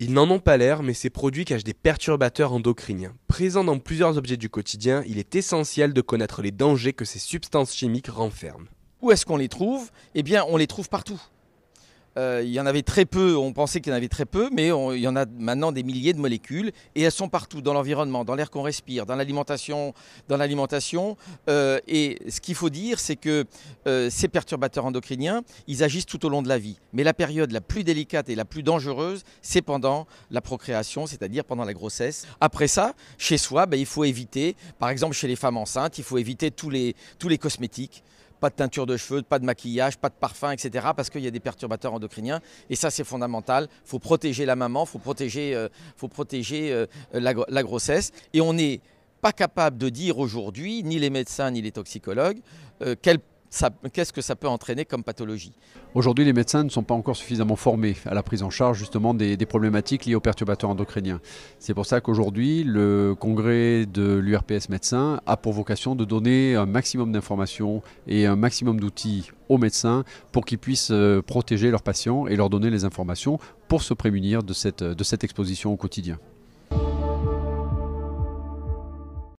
Ils n'en ont pas l'air, mais ces produits cachent des perturbateurs endocriniens. Présents dans plusieurs objets du quotidien, il est essentiel de connaître les dangers que ces substances chimiques renferment. Où est-ce qu'on les trouve Eh bien, on les trouve partout. Euh, il y en avait très peu, on pensait qu'il y en avait très peu, mais il y en a maintenant des milliers de molécules et elles sont partout, dans l'environnement, dans l'air qu'on respire, dans l'alimentation. Dans l'alimentation. Euh, et ce qu'il faut dire, c'est que euh, ces perturbateurs endocriniens, ils agissent tout au long de la vie. Mais la période la plus délicate et la plus dangereuse, c'est pendant la procréation, c'est-à-dire pendant la grossesse. Après ça, chez soi, ben, il faut éviter, par exemple chez les femmes enceintes, il faut éviter tous les, tous les cosmétiques pas de teinture de cheveux, pas de maquillage, pas de parfum, etc. Parce qu'il y a des perturbateurs endocriniens. Et ça, c'est fondamental. Il faut protéger la maman, il faut protéger, euh, faut protéger euh, la, grossesse. Et on n'est pas capable de dire aujourd'hui, ni les médecins, ni les toxicologues, euh, quel qu'est-ce que ça peut entraîner comme pathologie Aujourd'hui, les médecins ne sont pas encore suffisamment formés à la prise en charge justement des, problématiques liées aux perturbateurs endocriniens. C'est pour ça qu'aujourd'hui, le congrès de l'URPS médecins a pour vocation de donner un maximum d'informations et un maximum d'outils aux médecins pour qu'ils puissent euh, protéger leurs patients et leur donner les informations pour se prémunir de cette exposition au quotidien.